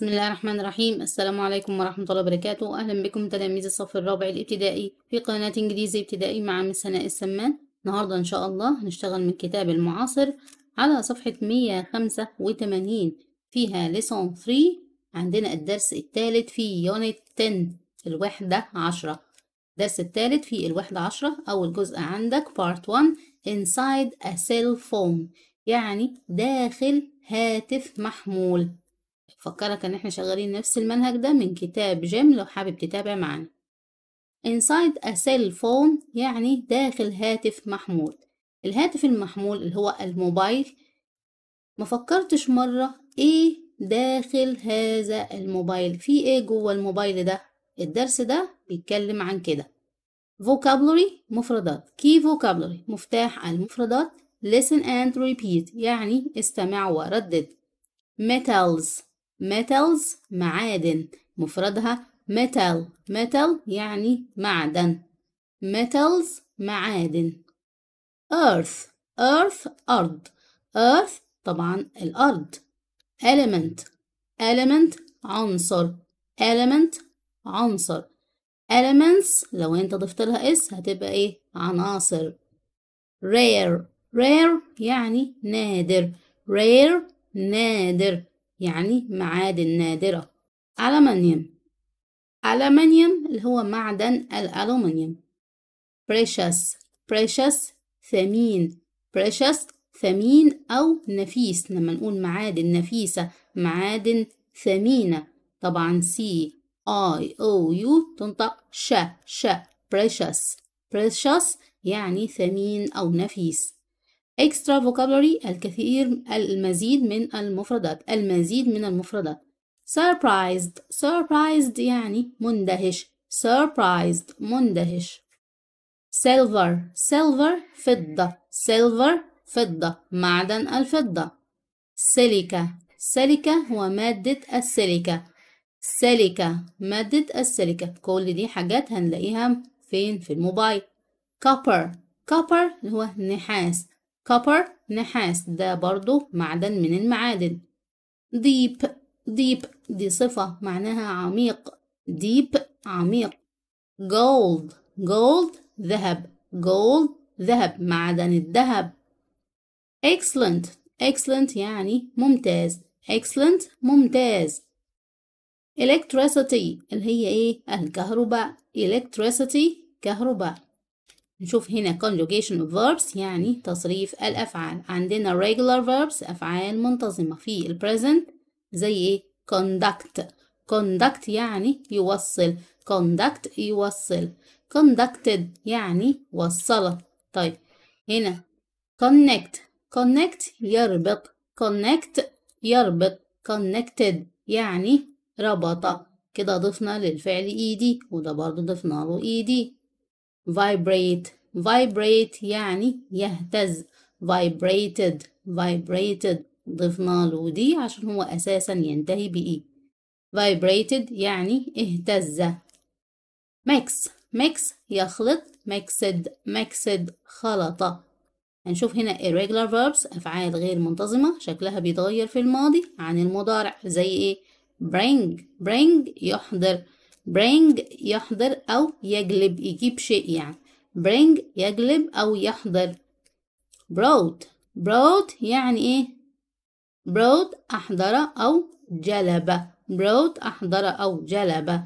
بسم الله الرحمن الرحيم السلام عليكم ورحمة الله وبركاته أهلا بكم تلاميذ الصف الرابع الابتدائي في قناة إنجليزي ابتدائي مع مس سناء السمان النهاردة إن شاء الله هنشتغل من كتاب المعاصر على صفحة 185 فيها ليسون 3 عندنا الدرس الثالث في يونت 10 الوحدة 10 الدرس الثالث في الوحدة 10 أول جزء عندك بارت 1 inside a cell phone يعني داخل هاتف محمول فكرك ان احنا شغالين نفس المنهج ده من كتاب جيم لو حابب تتابع معانا inside a cell phone يعني داخل هاتف محمول الهاتف المحمول اللي هو الموبايل ما فكرتش مرة ايه داخل هذا الموبايل في ايه جوه الموبايل ده الدرس ده بيتكلم عن كده vocabulary مفردات key vocabulary مفتاح المفردات listen and repeat يعني استمع وردد metals metals معادن مفردها metal metal يعني معدن metals معادن earth earth أرض earth طبعا الأرض element element عنصر element عنصر elements لو انت ضفت لها اس هتبقى ايه عناصر rare rare يعني نادر rare نادر يعني معادن نادرة ألمنيوم ألمنيوم اللي هو معدن الألومنيوم precious precious ثمين precious ثمين أو نفيس لما نقول معادن نفيسة معادن ثمينة طبعا C I O U تنطق ش ش precious precious يعني ثمين أو نفيس extra vocabulary الكثير المزيد من المفردات المزيد من المفردات surprised surprised يعني مندهش surprised مندهش silver silver فضة silver فضة معدن الفضة سيليكا سيليكا هو مادة السيليكا سيليكا مادة السيليكا كل دي حاجات هنلاقيها فين في الموبايل كوبر كوبر اللي هو نحاس copper نحاس ده برضو معدن من المعادن deep deep دي صفة معناها عميق deep عميق gold gold ذهب gold ذهب معدن الذهب excellent excellent يعني ممتاز excellent ممتاز electricity اللي هي ايه الكهرباء electricity كهرباء نشوف هنا conjugation of verbs يعني تصريف الأفعال عندنا regular verbs أفعال منتظمة في ال present زي إيه conduct conduct يعني يوصل conduct يوصل conducted يعني وصلت طيب هنا connect connect يربط connect يربط connected يعني ربط كده ضفنا للفعل إيدي e وده برضه ضفنا له اي e vibrate vibrate يعني يهتز vibrated vibrated ضفنا له دي عشان هو أساسا ينتهي بإيه vibrated يعني اهتز mix mix يخلط mixed mixed خلط هنشوف هنا irregular verbs أفعال غير منتظمة شكلها بيتغير في الماضي عن المضارع زي إيه bring bring يحضر bring يحضر أو يجلب يجيب شيء يعني bring يجلب أو يحضر brought brought يعني إيه brought أحضر أو جلب brought أحضر أو جلب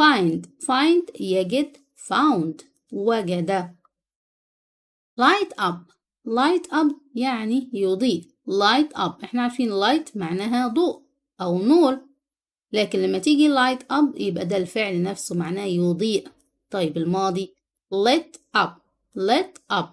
find find يجد found وجد light up light up يعني يضيء light up احنا عارفين light معناها ضوء أو نور لكن لما تيجي light up يبقى ده الفعل نفسه معناه يضيء طيب الماضي lit up lit up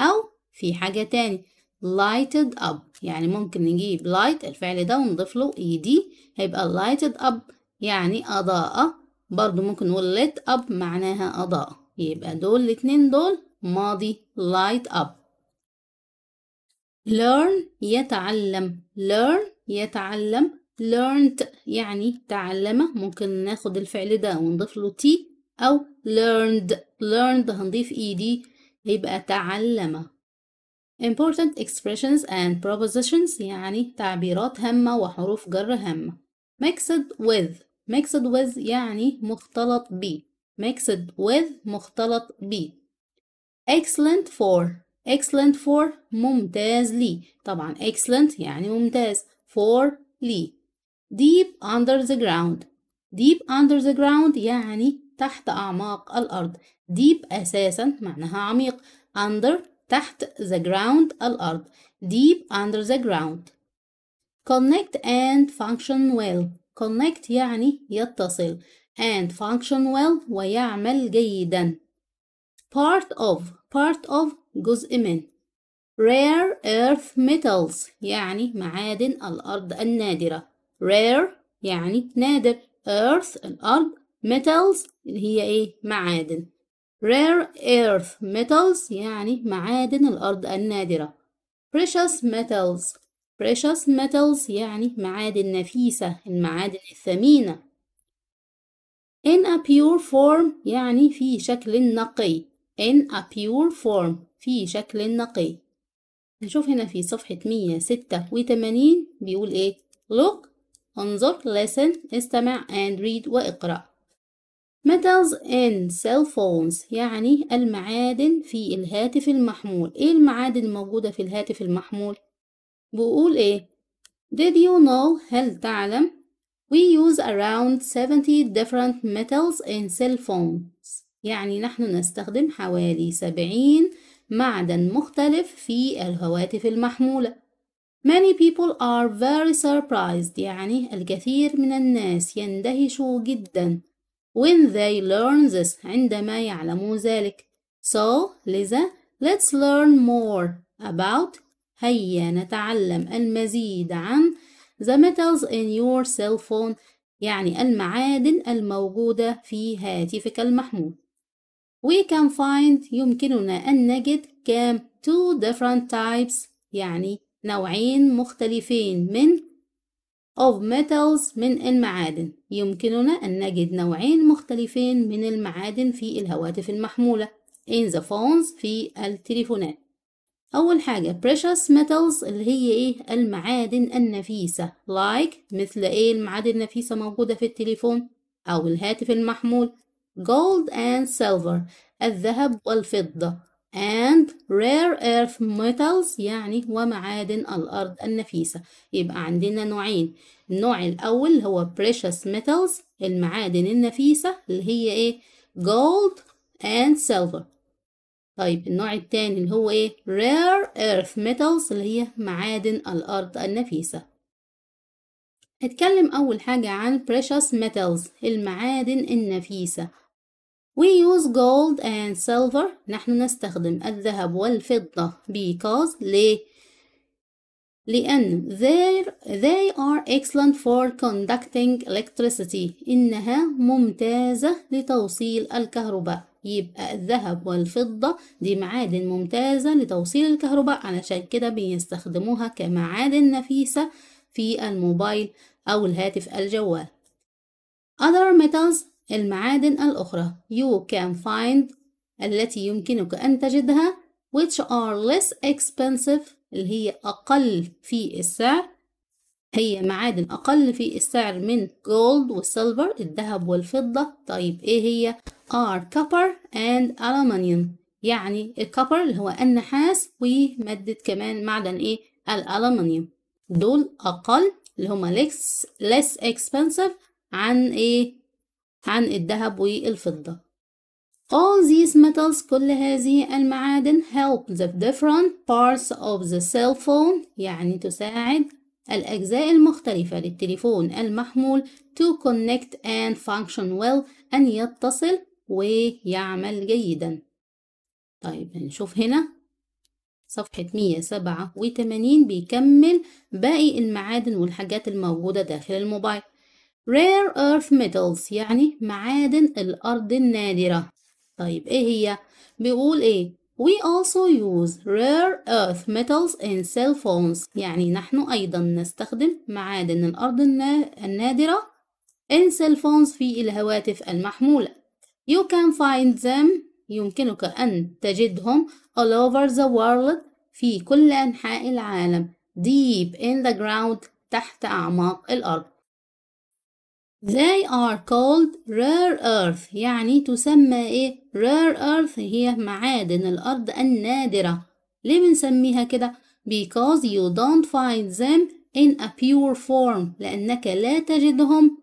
أو في حاجة تاني lighted up يعني ممكن نجيب light الفعل ده ونضيف له ed هيبقى lighted up يعني أضاءة برضو ممكن نقول lit up معناها أضاءة يبقى دول الاتنين دول ماضي light up learn يتعلم learn يتعلم learned يعني تعلم ممكن ناخد الفعل ده ونضيف له تي أو learned learned هنضيف اي دي يبقى تعلم important expressions and propositions يعني تعبيرات هامة وحروف جر هامة mixed with mixed with يعني مختلط ب mixed with مختلط ب excellent for excellent for ممتاز لي طبعا excellent يعني ممتاز for لي deep under the ground deep under the ground يعني تحت أعماق الأرض deep أساسا معناها عميق under تحت the ground الأرض deep under the ground connect and function well connect يعني يتصل and function well ويعمل جيدا part of part of جزء من rare earth metals يعني معادن الأرض النادرة rare يعني نادر earth الأرض metals اللي هي إيه معادن rare earth metals يعني معادن الأرض النادرة precious metals precious metals يعني معادن نفيسة المعادن الثمينة in a pure form يعني في شكل نقي in a pure form في شكل نقي نشوف هنا في صفحة 186 بيقول ايه look انظر listen استمع and read واقرأ metals in cell phones يعني المعادن في الهاتف المحمول ايه المعادن الموجودة في الهاتف المحمول بقول ايه did you know هل تعلم we use around 70 different metals in cell phones يعني نحن نستخدم حوالي 70 معدن مختلف في الهواتف المحمولة Many people are very surprised يعني الكثير من الناس يندهشوا جدا when they learn this عندما يعلموا ذلك. So لذا let's learn more about هيا نتعلم المزيد عن the metals in your cell phone يعني المعادن الموجودة في هاتفك المحمول. We can find يمكننا أن نجد كام two different types يعني نوعين مختلفين من of metals من المعادن يمكننا أن نجد نوعين مختلفين من المعادن في الهواتف المحمولة in the phones في التليفونات أول حاجة precious metals اللي هي إيه المعادن النفيسة like مثل إيه المعادن النفيسة موجودة في التليفون أو الهاتف المحمول gold and silver الذهب والفضة and rare earth metals يعني ومعادن الأرض النفيسة يبقى عندنا نوعين النوع الأول هو precious metals المعادن النفيسة اللي هي إيه gold and silver طيب النوع التاني اللي هو إيه rare earth metals اللي هي معادن الأرض النفيسة اتكلم أول حاجة عن precious metals المعادن النفيسة We use gold and silver نحن نستخدم الذهب والفضة because ليه؟ لأن they are excellent for conducting electricity إنها ممتازة لتوصيل الكهرباء يبقى الذهب والفضة دي معادن ممتازة لتوصيل الكهرباء علشان كده بيستخدموها كمعادن نفيسة في الموبايل أو الهاتف الجوال. Other metals المعادن الأخرى you can find التي يمكنك أن تجدها which are less expensive اللي هي أقل في السعر هي معادن أقل في السعر من gold والsilver الذهب والفضة طيب إيه هي are copper and aluminium يعني الكوبر اللي هو النحاس ومادة كمان معدن إيه الألمنيوم دول أقل اللي هما less, less expensive عن إيه عن الذهب والفضة. All these metals كل هذه المعادن help the different parts of the cell phone يعني تساعد الأجزاء المختلفة للتليفون المحمول to connect and function well أن يتصل ويعمل جيدا طيب هنشوف هنا صفحة 187 بيكمل باقي المعادن والحاجات الموجودة داخل الموبايل rare earth metals يعني معادن الأرض النادرة طيب إيه هي؟ بيقول إيه؟ We also use rare earth metals in cell phones يعني نحن أيضا نستخدم معادن الأرض النادرة in cell phones في الهواتف المحمولة You can find them يمكنك أن تجدهم all over the world في كل أنحاء العالم deep in the ground تحت أعماق الأرض They are called rare earth يعني تسمى ايه rare earth هي معادن الأرض النادرة ليه بنسميها كده because you don't find them in a pure form لأنك لا تجدهم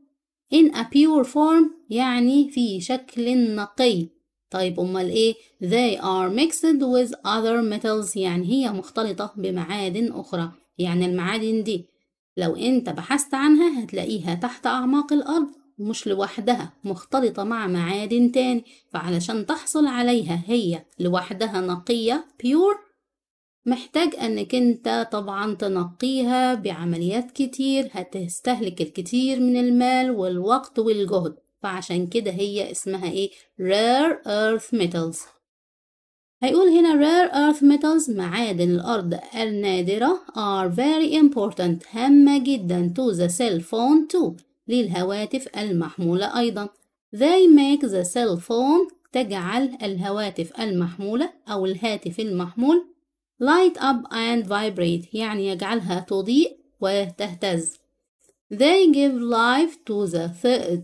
in a pure form يعني في شكل نقي طيب أمال إيه they are mixed with other metals يعني هي مختلطة بمعادن أخرى يعني المعادن دي لو انت بحثت عنها هتلاقيها تحت أعماق الأرض ومش لوحدها مختلطة مع معادن تاني فعلشان تحصل عليها هي لوحدها نقية بيور محتاج انك انت طبعا تنقيها بعمليات كتير هتستهلك الكتير من المال والوقت والجهد فعشان كده هي اسمها ايه rare earth metals هيقول هنا rare earth metals معادن الأرض النادرة are very important هامة جدا to the cell phone too للهواتف المحمولة أيضا they make the cell phone تجعل الهواتف المحمولة أو الهاتف المحمول light up and vibrate يعني يجعلها تضيء وتهتز they give life to the,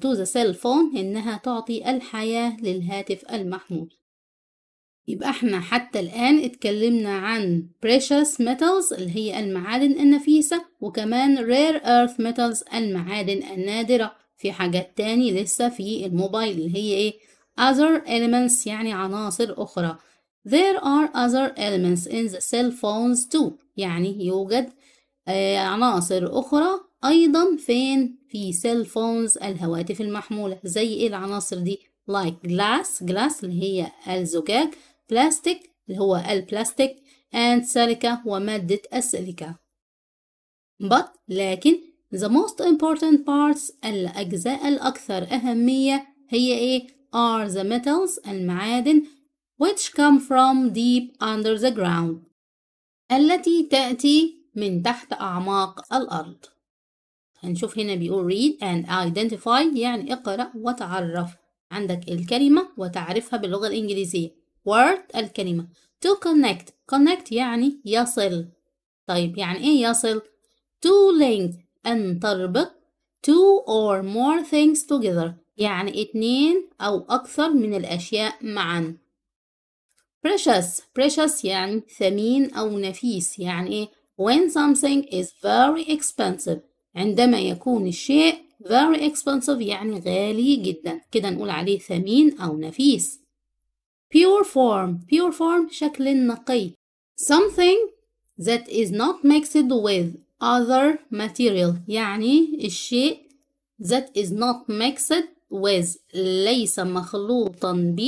to the cell phone إنها تعطي الحياة للهاتف المحمول يبقى احنا حتى الآن اتكلمنا عن precious metals اللي هي المعادن النفيسة وكمان rare earth metals المعادن النادرة في حاجات تاني لسه في الموبايل اللي هي ايه other elements يعني عناصر أخرى there are other elements in the cell phones too يعني يوجد آه عناصر أخرى أيضا فين في cell phones الهواتف المحمولة زي ايه العناصر دي like glass glass اللي هي الزجاج بلاستيك اللي هو البلاستيك and سيليكا ومادة السيليكا but لكن the most important parts الأجزاء الأكثر أهمية هي إيه are the metals المعادن which come from deep under the ground التي تأتي من تحت أعماق الأرض هنشوف هنا بيقول read and identify يعني اقرأ وتعرف عندك الكلمة وتعرفها باللغة الإنجليزية word الكلمة to connect connect يعني يصل طيب يعني إيه يصل to link أن تربط two or more things together يعني اتنين أو أكثر من الأشياء معا precious precious يعني ثمين أو نفيس يعني إيه when something is very expensive عندما يكون الشيء very expensive يعني غالي جدا كده نقول عليه ثمين أو نفيس pure form pure form شكل نقي something that is not mixed with other material يعني الشيء that is not mixed with ليس مخلوطا ب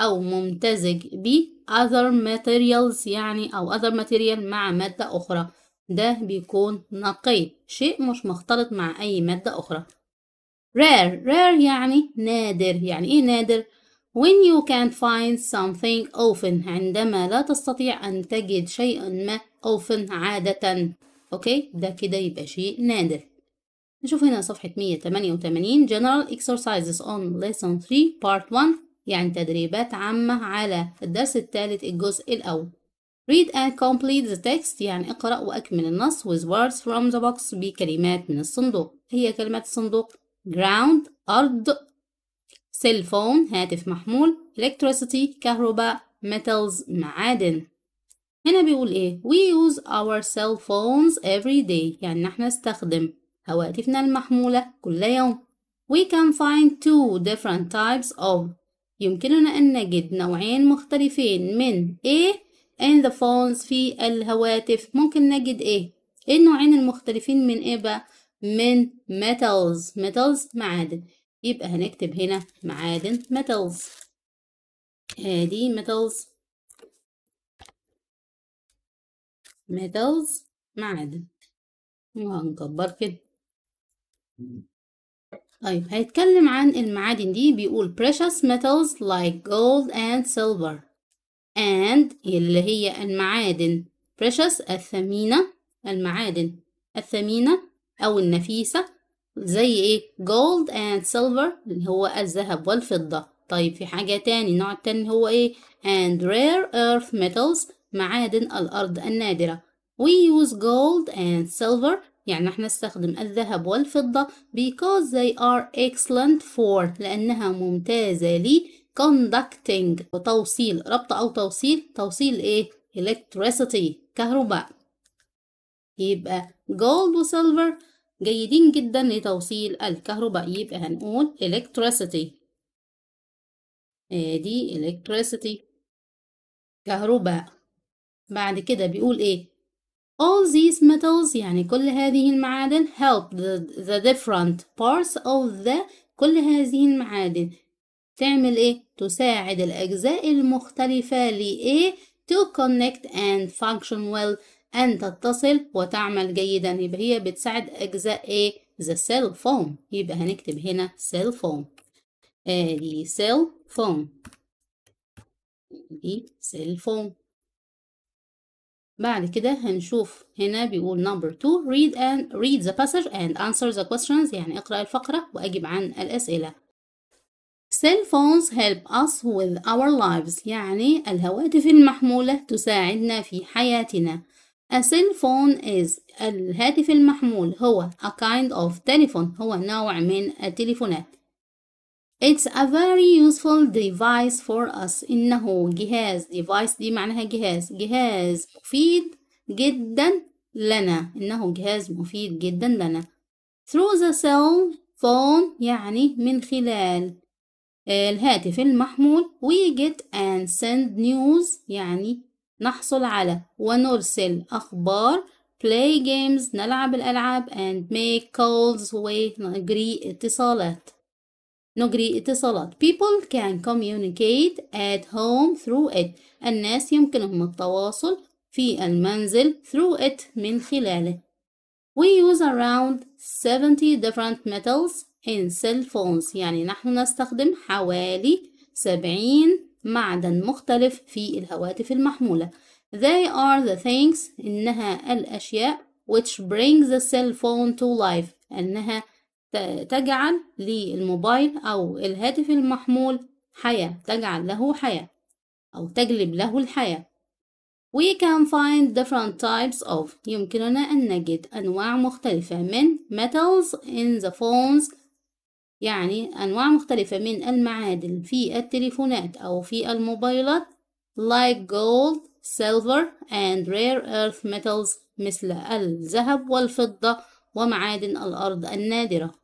أو ممتزج ب other materials يعني أو other material مع مادة أخرى ده بيكون نقي شيء مش مختلط مع أي مادة أخرى rare rare يعني نادر يعني إيه نادر When you can't find something often عندما لا تستطيع أن تجد شيئا ما often عادة أوكي ده كده يبقى شيء نادر نشوف هنا صفحة 188 General Exercises on Lesson 3 Part 1 يعني تدريبات عامة على الدرس الثالث الجزء الأول Read and complete the text يعني اقرأ وأكمل النص with words from the box بكلمات من الصندوق هي كلمات الصندوق ground أرض سيل فون هاتف محمول electricity كهرباء metals معادن هنا بيقول ايه we use our cell phones every day يعني احنا نستخدم هواتفنا المحمولة كل يوم we can find two different types of يمكننا أن نجد نوعين مختلفين من ايه in the phones في الهواتف ممكن نجد إيه؟ إيه النوعين المختلفين من إيه بقى؟ من metals metals معادن يبقى هنكتب هنا معادن metals هادي metals metals معادن وهنكبر كده طيب هيتكلم عن المعادن دي بيقول precious metals like gold and silver and اللي هي المعادن precious الثمينة المعادن الثمينة أو النفيسة زي ايه جولد اند سيلفر اللي هو الذهب والفضة طيب في حاجة تاني النوع التاني هو ايه and rare earth metals معادن الأرض النادرة we use gold and silver يعني احنا نستخدم الذهب والفضة because they are excellent for لأنها ممتازة لي conducting وتوصيل ربط أو توصيل توصيل ايه electricity كهرباء يبقى gold silver جيدين جدا لتوصيل الكهرباء يبقى هنقول electricity ادي آه، electricity كهرباء بعد كده بيقول ايه all these metals يعني كل هذه المعادن help the, the different parts of the كل هذه المعادن تعمل ايه تساعد الاجزاء المختلفه لايه to connect and function well أن تتصل وتعمل جيدا يبقى هي بتساعد أجزاء إيه؟ the cell phone يبقى هنكتب هنا cell phone آدي آه، cell phone دي cell phone بعد كده هنشوف هنا بيقول number two read and read the passage and answer the questions يعني اقرأ الفقرة وأجب عن الأسئلة cell phones help us with our lives يعني الهواتف المحمولة تساعدنا في حياتنا A cell phone is الهاتف المحمول هو a kind of telephone هو نوع من التليفونات. It's a very useful device for us إنه جهاز device دي معناها جهاز جهاز مفيد جدا لنا إنه جهاز مفيد جدا لنا. Through the cell phone يعني من خلال آه، الهاتف المحمول we get and send news يعني نحصل على ونرسل أخبار play games نلعب الألعاب and make calls ونجري اتصالات نجري اتصالات people can communicate at home through it الناس يمكنهم التواصل في المنزل through it من خلاله we use around 70 different metals in cell phones يعني نحن نستخدم حوالي 70 معدن مختلف في الهواتف المحمولة They are the things إنها الأشياء which brings the cell phone to life أنها تجعل للموبايل أو الهاتف المحمول حياة تجعل له حياة أو تجلب له الحياة We can find different types of يمكننا أن نجد أنواع مختلفة من metals in the phones يعني أنواع مختلفة من المعادن في التليفونات أو في الموبايلات like gold, silver and rare earth metals مثل الذهب والفضة ومعادن الأرض النادرة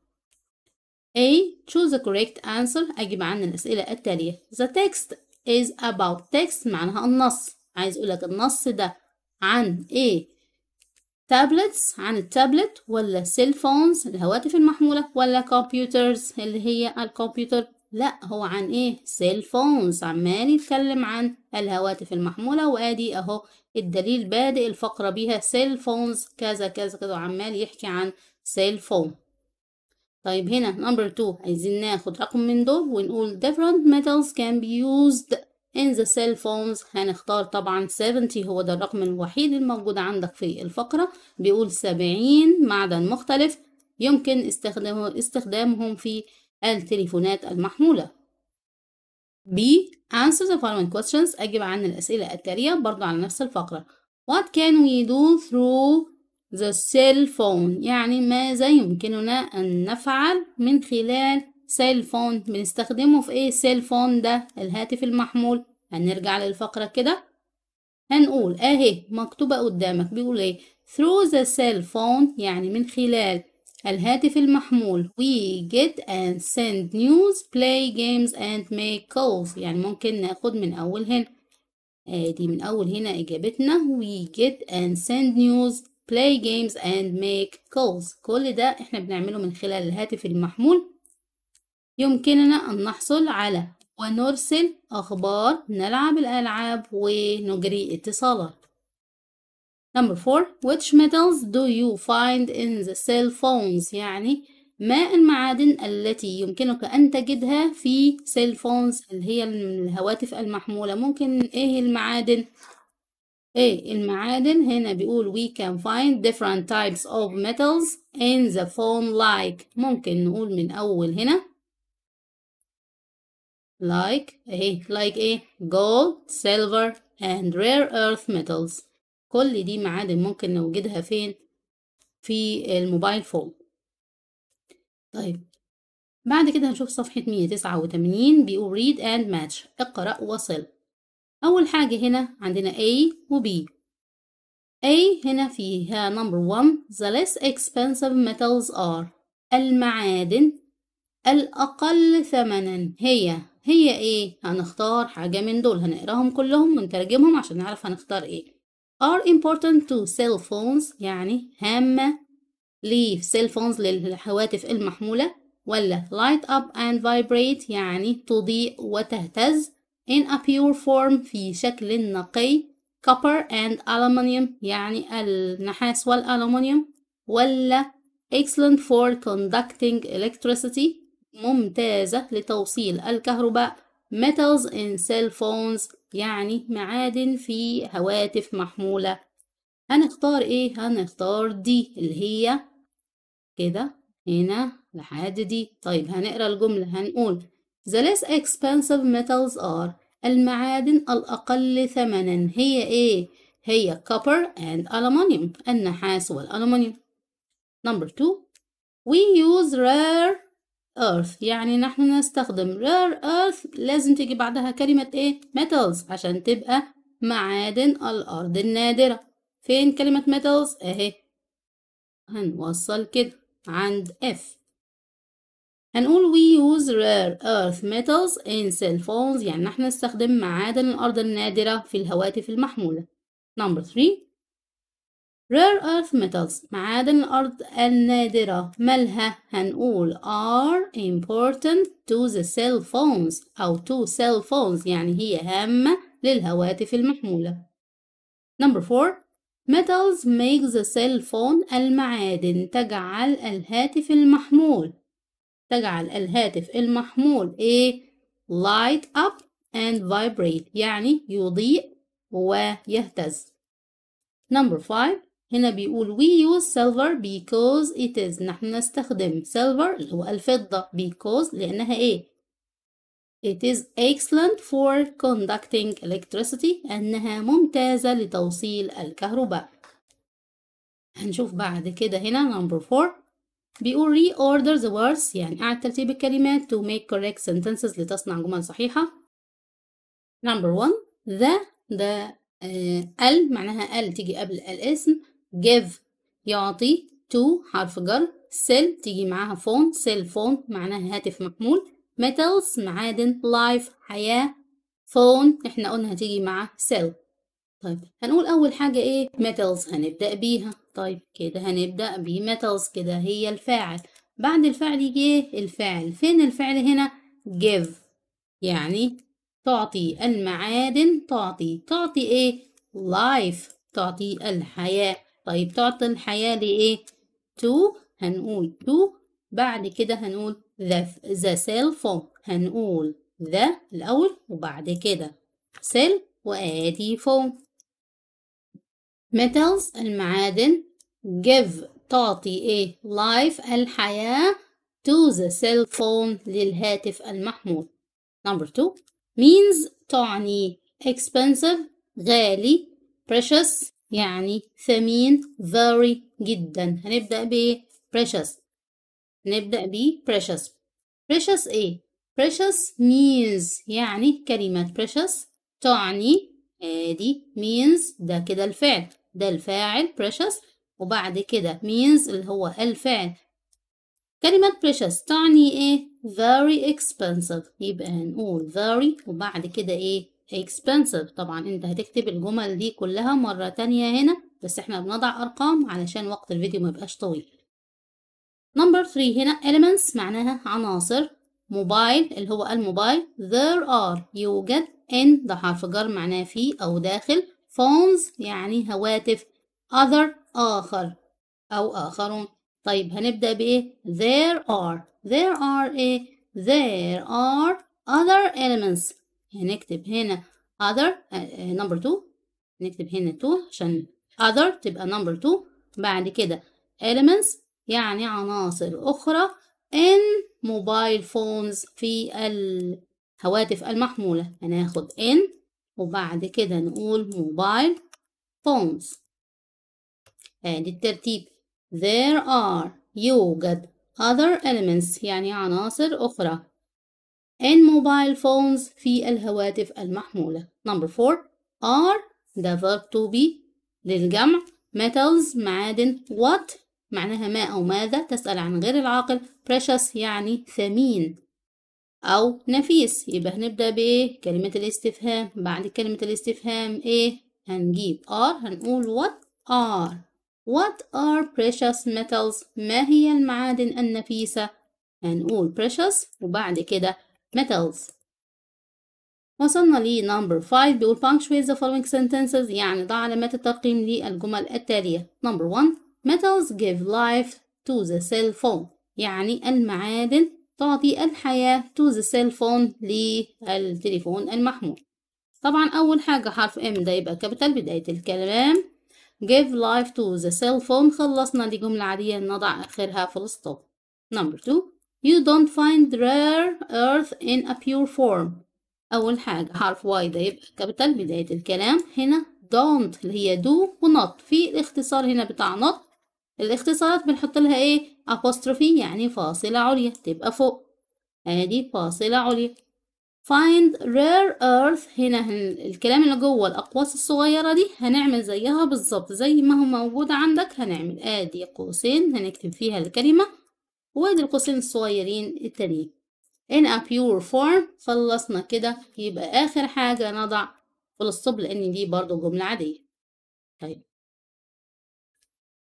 A. Choose the correct answer أجب عن الأسئلة التالية The text is about text معناها النص عايز أقولك النص ده عن إيه تابلتس عن التابلت ولا سيل فونز الهواتف المحمولة ولا كمبيوترز اللي هي الكمبيوتر لا هو عن ايه سيل فونز عمال يتكلم عن الهواتف المحمولة وادي اهو الدليل بادئ الفقرة بيها سيل فونز كذا كذا كذا وعمال يحكي عن سيل فون طيب هنا نمبر 2 عايزين ناخد رقم من دول ونقول different metals can be used in the cell phones هنختار طبعا 70 هو ده الرقم الوحيد الموجود عندك في الفقرة بيقول 70 معدن مختلف يمكن استخدامهم في التليفونات المحمولة B answer the following questions أجب عن الأسئلة التالية برضو على نفس الفقرة what can we do through the cell phone يعني ماذا يمكننا أن نفعل من خلال سيل فون بنستخدمه في ايه سيل فون ده الهاتف المحمول هنرجع للفقرة كده هنقول اهي مكتوبة قدامك بيقول ايه through the cell phone يعني من خلال الهاتف المحمول we get and send news play games and make calls يعني ممكن ناخد من اول هنا ادي آه، من اول هنا اجابتنا we get and send news play games and make calls كل ده احنا بنعمله من خلال الهاتف المحمول يمكننا أن نحصل على ونرسل أخبار نلعب الألعاب ونجري اتصالات Number four, which metals do you find in the cell phones? يعني ما المعادن التي يمكنك أن تجدها في cell phones اللي هي الهواتف المحمولة ممكن إيه المعادن؟ إيه المعادن هنا بيقول we can find different types of metals in the phone like ممكن نقول من أول هنا like اهي like ايه gold silver and rare earth metals كل دي معادن ممكن نوجدها فين في الموبايل فون طيب بعد كده هنشوف صفحة 189 بيقول read and match اقرأ وصل أول حاجة هنا عندنا A و B A هنا فيها number one the less expensive metals are المعادن الأقل ثمنا هي هي ايه هنختار حاجة من دول هنقراهم كلهم ونترجمهم عشان نعرف هنختار ايه are important to cell phones يعني هامة cell phones للهواتف المحمولة ولا light up and vibrate يعني تضيء وتهتز in a pure form في شكل نقي copper and aluminium يعني النحاس والالومنيوم ولا excellent for conducting electricity ممتازة لتوصيل الكهرباء metals in cell phones يعني معادن في هواتف محمولة هنختار ايه؟ هنختار دي اللي هي كده هنا لحد دي طيب هنقرا الجملة هنقول The less expensive metals are المعادن الأقل ثمنا هي ايه؟ هي copper and aluminium النحاس والألمنيوم Number two We use rare earth يعني نحن نستخدم rare earth لازم تيجي بعدها كلمة ايه metals عشان تبقى معادن الأرض النادرة فين كلمة metals اهي هنوصل كده عند F هنقول we use rare earth metals in cell phones يعني نحن نستخدم معادن الأرض النادرة في الهواتف المحمولة number 3 Rare earth metals معادن الأرض النادرة مالها هنقول are important to the cell phones أو to cell phones يعني هي هامة للهواتف المحمولة. Number 4 Metals make the cell phone المعادن تجعل الهاتف المحمول تجعل الهاتف المحمول إيه light up and vibrate يعني يضيء ويهتز. Number 5 هنا بيقول we use silver because it is نحن نستخدم silver اللي هو الفضة because لأنها إيه It is excellent for conducting electricity أنها ممتازة لتوصيل الكهرباء هنشوف بعد كده هنا number four بيقول reorder the words يعني أعد ترتيب الكلمات to make correct sentences لتصنع جمل صحيحة number one the the ال معناها ال تيجي قبل الاسم give يعطي to حرف جر سيل تيجي معاها فون سيل فون معناها هاتف محمول metals معادن life حياة فون احنا قلنا هتيجي مع سيل طيب هنقول أول حاجة إيه metals هنبدأ بيها طيب كده هنبدأ ب metals كده هي الفاعل بعد الفعل يجي إيه؟ الفعل فين الفعل هنا give يعني تعطي المعادن تعطي تعطي إيه life تعطي الحياة طيب تعطي الحياة لإيه؟ to هنقول to بعد كده هنقول the the cell phone هنقول the الأول وبعد كده cell وآدي phone metals المعادن give تعطي إيه؟ life الحياة to the cell phone للهاتف المحمول number two means تعني expensive غالي precious يعني ثمين very جدا هنبدأ بـ precious نبدأ بـ precious precious ايه precious means يعني كلمة precious تعني ادي إيه means ده كده الفعل ده الفاعل precious وبعد كده means اللي هو الفعل كلمة precious تعني ايه very expensive يبقى هنقول very وبعد كده ايه expensive طبعا انت هتكتب الجمل دي كلها مرة تانية هنا بس احنا بنضع ارقام علشان وقت الفيديو ما يبقاش طويل number 3 هنا elements معناها عناصر موبايل اللي هو الموبايل there are يوجد in ده حرف جر معناه في او داخل phones يعني هواتف other آخر أو آخرون طيب هنبدأ بإيه there are there are إيه there are other elements هنكتب هنا other آه، آه، number 2 نكتب هنا two عشان other تبقى number two بعد كده elements يعني عناصر أخرى in mobile phones في الهواتف المحمولة هناخد in وبعد كده نقول mobile phones ادي آه، الترتيب there are يوجد other elements يعني عناصر أخرى and mobile phones في الهواتف المحمولة number four are the verb to be للجمع metals معادن what معناها ما أو ماذا تسأل عن غير العاقل precious يعني ثمين أو نفيس يبقى هنبدأ بإيه كلمة الاستفهام بعد كلمة الاستفهام إيه هنجيب are هنقول what are what are precious metals ما هي المعادن النفيسة هنقول precious وبعد كده metals وصلنا لي number 5 بيقول punctuate the following sentences يعني ضع علامات الترقيم للجمل التالية number 1 metals give life to the cell phone يعني المعادن تعطي الحياة to the cell phone للتليفون المحمول طبعا أول حاجة حرف M ده يبقى كابيتال بداية الكلام give life to the cell phone خلصنا دي جملة عادية نضع آخرها full stop number 2 You don't find rare earth in a pure form أول حاجة حرف واي ده يبقى كابيتال بداية الكلام هنا don't اللي هي do not في الاختصار هنا بتاع نط الاختصارات بنحط لها ايه apostrophe يعني فاصلة عليا تبقى فوق ادي فاصلة عليا find rare earth هنا الكلام اللي جوه الأقواس الصغيرة دي هنعمل زيها بالظبط زي ما هو موجود عندك هنعمل ادي قوسين هنكتب فيها الكلمة وادي القوسين الصغيرين التانيين in a pure form خلصنا كده يبقى آخر حاجة نضع فلسطب لأن دي برضو جملة عادية طيب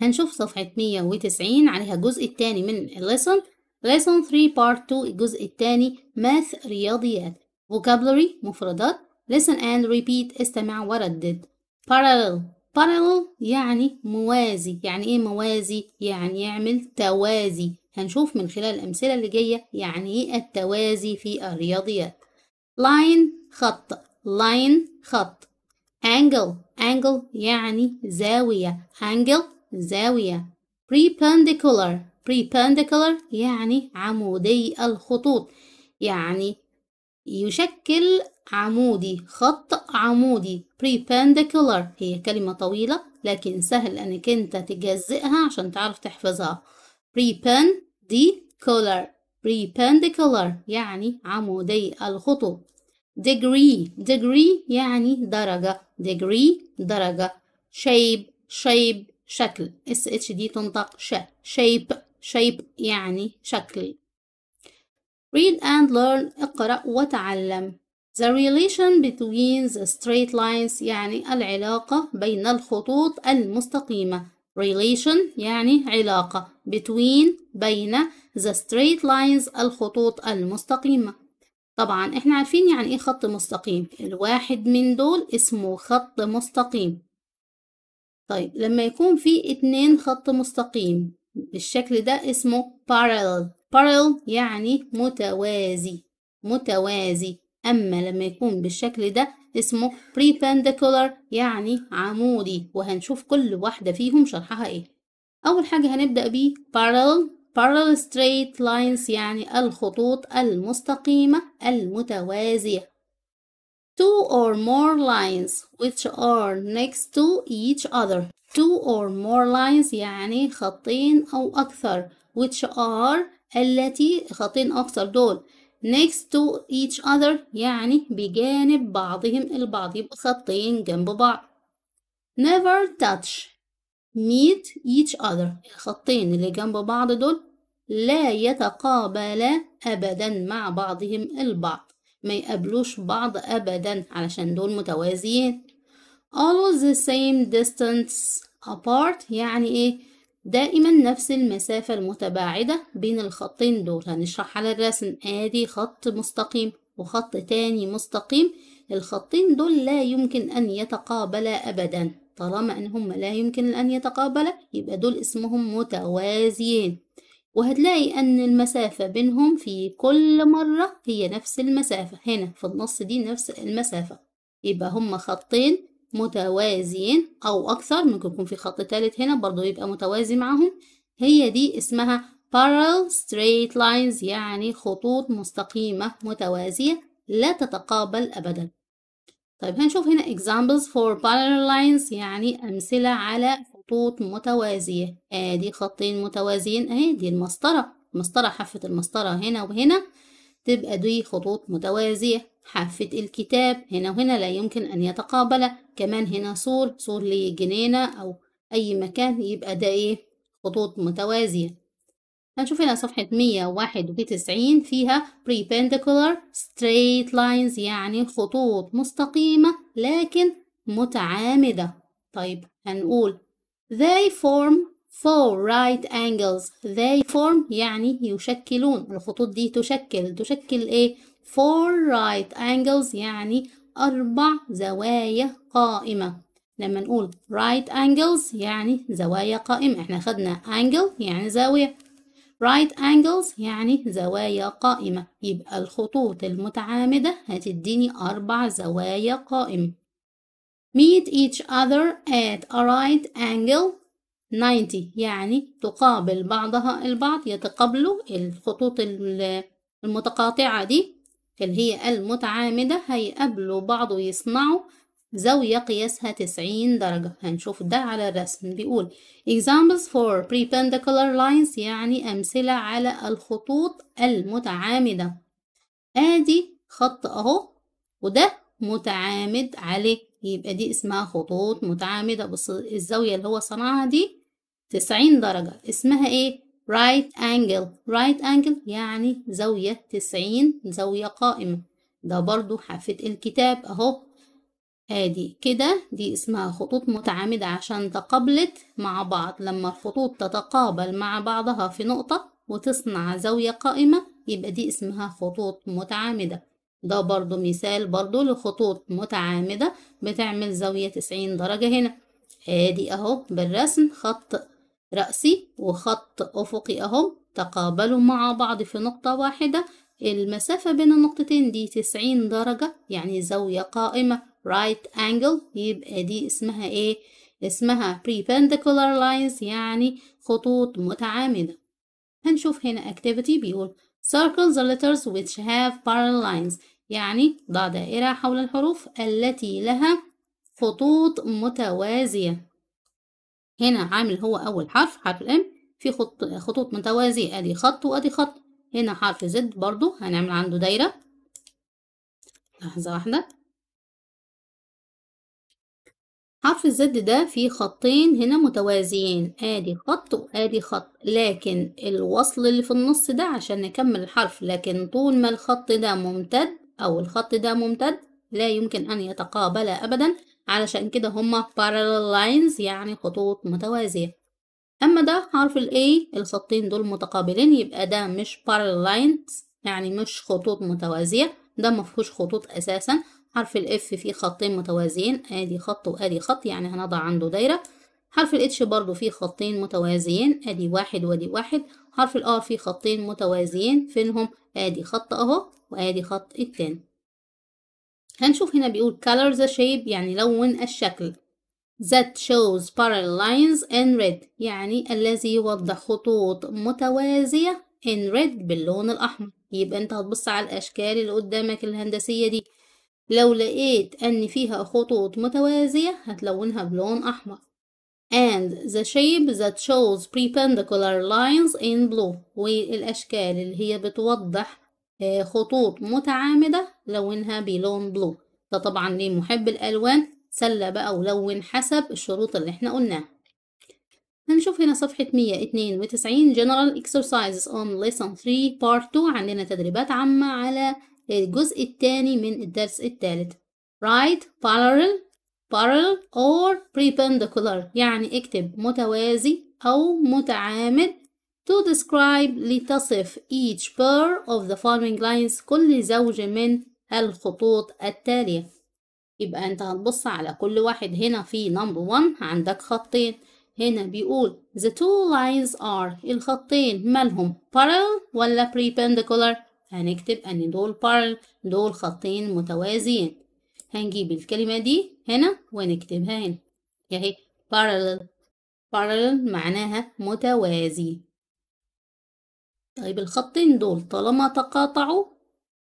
هنشوف صفحة 190 عليها الجزء التاني من الليسون lesson 3 part 2 الجزء التاني math رياضيات vocabulary مفردات listen and repeat استمع وردد parallel parallel يعني موازي يعني ايه موازي يعني يعمل توازي هنشوف من خلال الأمثلة اللي جاية يعني إيه التوازي في الرياضيات لاين خط لاين خط أنجل أنجل يعني زاوية أنجل زاوية perpendicular perpendicular يعني عمودي الخطوط يعني يشكل عمودي خط عمودي perpendicular هي كلمة طويلة لكن سهل انك انت تجزئها عشان تعرف تحفظها perpendicular perpendicular يعني عمودي الخطو degree degree يعني درجة degree درجة shape shape شكل اس اتش دي تنطق ش shape shape يعني شكل read and learn اقرأ وتعلم The relation between the straight lines يعني العلاقة بين الخطوط المستقيمة relation يعني علاقة between بين the straight lines الخطوط المستقيمة طبعا احنا عارفين يعني ايه خط مستقيم الواحد من دول اسمه خط مستقيم طيب لما يكون في اتنين خط مستقيم بالشكل ده اسمه parallel parallel يعني متوازي متوازي أما لما يكون بالشكل ده اسمه prependicular يعني عمودي وهنشوف كل واحدة فيهم شرحها إيه أول حاجة هنبدأ بيه parallel parallel straight lines يعني الخطوط المستقيمة المتوازية two or more lines which are next to each other two or more lines يعني خطين أو أكثر which are التي خطين أكثر دول next to each other يعني بجانب بعضهم البعض يبقوا خطين جنب بعض never touch meet each other الخطين اللي جنب بعض دول لا يتقابلا أبدا مع بعضهم البعض ما يقابلوش بعض أبدا علشان دول متوازيين always the same distance apart يعني إيه دائما نفس المسافة المتباعدة بين الخطين دول هنشرح على الرسم ادي خط مستقيم وخط تاني مستقيم الخطين دول لا يمكن أن يتقابلا أبدا طالما أن هما لا يمكن أن يتقابلا يبقى دول اسمهم متوازيين وهتلاقي أن المسافة بينهم في كل مرة هي نفس المسافة هنا في النص دي نفس المسافة يبقى هما خطين متوازيين أو أكثر ممكن يكون في خط تالت هنا برضو يبقى متوازي معهم هي دي اسمها parallel straight lines يعني خطوط مستقيمة متوازية لا تتقابل أبدا طيب هنشوف هنا examples for parallel lines يعني أمثلة على خطوط متوازية آدي خطين متوازيين أهي دي المسطرة مسطرة حافة المسطرة هنا وهنا تبقى دي خطوط متوازية حافة الكتاب هنا وهنا لا يمكن أن يتقابل كمان هنا سور سور لجنينة أو أي مكان يبقى ده إيه خطوط متوازية هنشوف هنا صفحة 191 فيها perpendicular straight lines يعني خطوط مستقيمة لكن متعامدة طيب هنقول they form four right angles they form يعني يشكلون الخطوط دي تشكل تشكل ايه four right angles يعني أربع زوايا قائمة لما نقول right angles يعني زوايا قائمة احنا خدنا angle يعني زاوية right angles يعني زوايا قائمة يبقى الخطوط المتعامدة هتديني أربع زوايا قائمة meet each other at a right angle 90 يعني تقابل بعضها البعض يتقابلوا الخطوط المتقاطعة دي اللي هي المتعامدة هيقابلوا بعض ويصنعوا زاوية قياسها 90 درجة هنشوف ده على الرسم بيقول examples for perpendicular lines يعني أمثلة على الخطوط المتعامدة آدي خط أهو وده متعامد عليه يبقى دي اسمها خطوط متعامدة بص الزاوية اللي هو صنعها دي 90 درجة اسمها ايه right angle right angle يعني زاوية تسعين زاوية قائمة ده برضو حافة الكتاب اهو ادي كده دي اسمها خطوط متعامدة عشان تقابلت مع بعض لما الخطوط تتقابل مع بعضها في نقطة وتصنع زاوية قائمة يبقى دي اسمها خطوط متعامدة ده برضو مثال برضو لخطوط متعامدة بتعمل زاوية تسعين درجة هنا ادي اهو بالرسم خط رأسي وخط أفقي أهم تقابلوا مع بعض في نقطة واحدة المسافة بين النقطتين دي تسعين درجة يعني زاوية قائمة right angle يبقى دي اسمها ايه؟ اسمها perpendicular lines يعني خطوط متعامدة هنشوف هنا activity بيقول circle the letters which have parallel lines يعني ضع دائرة حول الحروف التي لها خطوط متوازية هنا عامل هو أول حرف حرف الإم في خطوط متوازية أدي خط وأدي خط هنا حرف زد برضو هنعمل عنده دايرة لحظة واحدة حرف الزد ده فيه خطين هنا متوازيين ادي خط وادي خط لكن الوصل اللي في النص ده عشان نكمل الحرف لكن طول ما الخط ده ممتد او الخط ده ممتد لا يمكن ان يتقابل ابدا علشان كده هما parallel lines يعني خطوط متوازية أما ده حرف ال A الخطين دول متقابلين يبقى ده مش parallel lines يعني مش خطوط متوازية ده مفهوش خطوط أساسا حرف ال F فيه خطين متوازيين آدي خط وآدي خط يعني هنضع عنده دايرة حرف ال H برضو فيه خطين متوازيين آدي واحد وآدي واحد حرف ال R فيه خطين متوازيين فينهم آدي خط أهو وآدي خط التاني هنشوف هنا بيقول color the shape يعني لون الشكل that shows parallel lines in red يعني الذي يوضح خطوط متوازية in red باللون الأحمر يبقى انت هتبص على الأشكال اللي قدامك الهندسية دي لو لقيت أن فيها خطوط متوازية هتلونها بلون أحمر and the shape that shows perpendicular lines in blue والأشكال اللي هي بتوضح آه، خطوط متعامدة لونها بلون بلو ده طبعا لمحب إيه، الألوان سلة بقى ولون حسب الشروط اللي احنا قلناها هنشوف هنا صفحة 192 General Exercises on Lesson 3 Part 2 عندنا تدريبات عامة على الجزء الثاني من الدرس الثالث Write Parallel Parallel or Perpendicular يعني اكتب متوازي أو متعامد to describe لتصف each pair of the following lines كل زوج من الخطوط التالية يبقى انت هتبص على كل واحد هنا في number one عندك خطين هنا بيقول the two lines are الخطين مالهم parallel ولا perpendicular هنكتب ان دول parallel دول خطين متوازيين هنجيب الكلمة دي هنا ونكتبها هنا يعني parallel parallel معناها متوازي طيب الخطين دول طالما تقاطعوا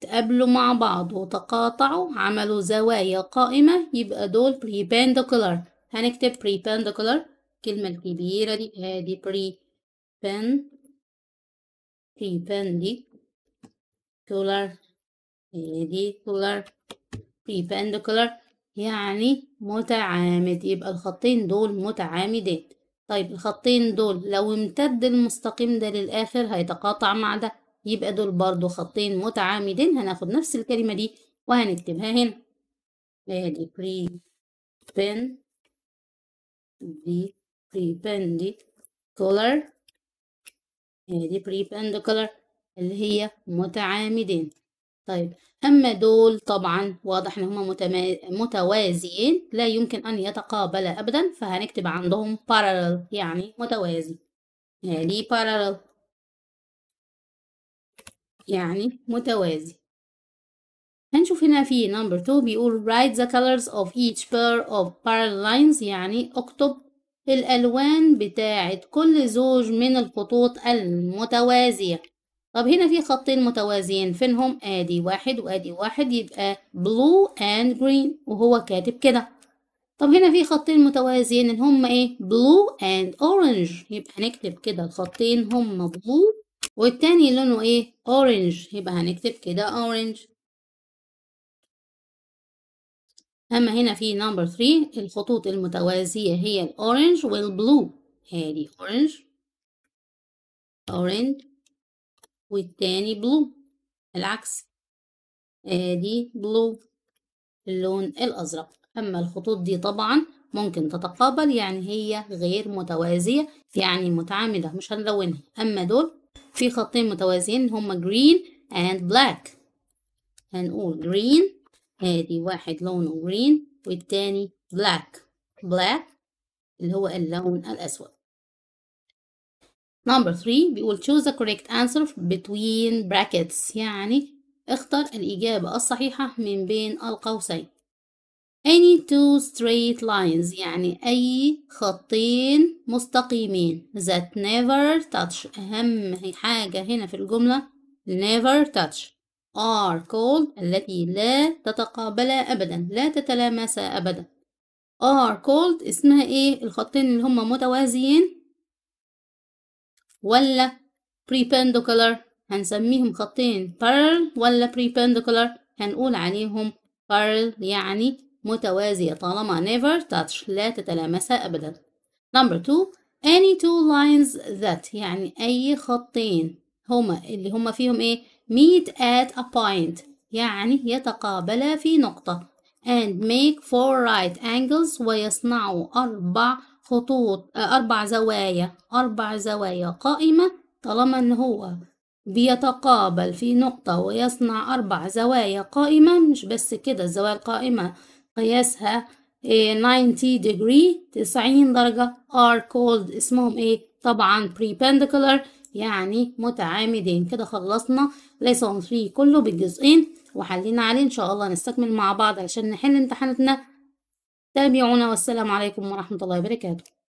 تقابلوا مع بعض وتقاطعوا عملوا زوايا قائمة يبقى دول perpendicular هنكتب perpendicular الكلمة الكبيرة دي ادي prepend perpendicular perpendicular perpendicular يعني متعامد يبقى الخطين دول متعامدات طيب الخطين دول لو امتد المستقيم ده للآخر هيتقاطع مع ده يبقى دول برضو خطين متعامدين هناخد نفس الكلمة دي وهنكتبها هنا ادي prepend دي prependicular ادي prependicular اللي هي متعامدين طيب اما دول طبعا واضح ان هما متوازيين لا يمكن ان يتقابلا ابدا فهنكتب عندهم parallel يعني متوازي يعني parallel يعني متوازي هنشوف هنا في نمبر 2 بيقول write the colors of each pair of parallel lines يعني اكتب الألوان بتاعة كل زوج من الخطوط المتوازية طب هنا في خطين متوازيين فينهم ادي واحد وادي واحد يبقى بلو اند جرين وهو كاتب كده طب هنا في خطين متوازيين ان هما ايه بلو اند اورنج يبقى هنكتب كده الخطين هما بلو والتاني لونه ايه اورنج يبقى هنكتب كده اورنج اما هنا في نمبر 3 الخطوط المتوازيه هي الاورنج والبلو ادي اورنج اورنج والتاني بلو العكس ادي آه، بلو اللون الازرق اما الخطوط دي طبعا ممكن تتقابل يعني هي غير متوازية يعني متعامدة مش هنلونها اما دول في خطين متوازيين هما green and black هنقول green ادي آه، واحد لونه green والتاني black black اللي هو اللون الاسود Number 3 بيقول choose the correct answer between brackets يعني اختر الإجابة الصحيحة من بين القوسين any two straight lines يعني أي خطين مستقيمين that never touch أهم حاجة هنا في الجملة never touch are called التي لا تتقابل أبدا لا تتلامس أبدا are called اسمها إيه الخطين اللي هم متوازيين ولا perpendicular هنسميهم خطين parallel ولا perpendicular هنقول عليهم parallel يعني متوازية طالما never touch لا تتلامسا أبدا number two any two lines that يعني أي خطين هما اللي هما فيهم إيه meet at a point يعني يتقابلا في نقطة and make four right angles ويصنعوا أربع خطوط آه، أربع زوايا أربع زوايا قائمة طالما إن هو بيتقابل في نقطة ويصنع أربع زوايا قائمة مش بس كده الزوايا القائمة قياسها 90 degree 90 درجة are called اسمهم ايه طبعا perpendicular يعني متعامدين كده خلصنا lesson 3 كله بالجزئين وحلينا عليه ان شاء الله نستكمل مع بعض علشان نحل امتحاناتنا تابعونا والسلام عليكم ورحمة الله وبركاته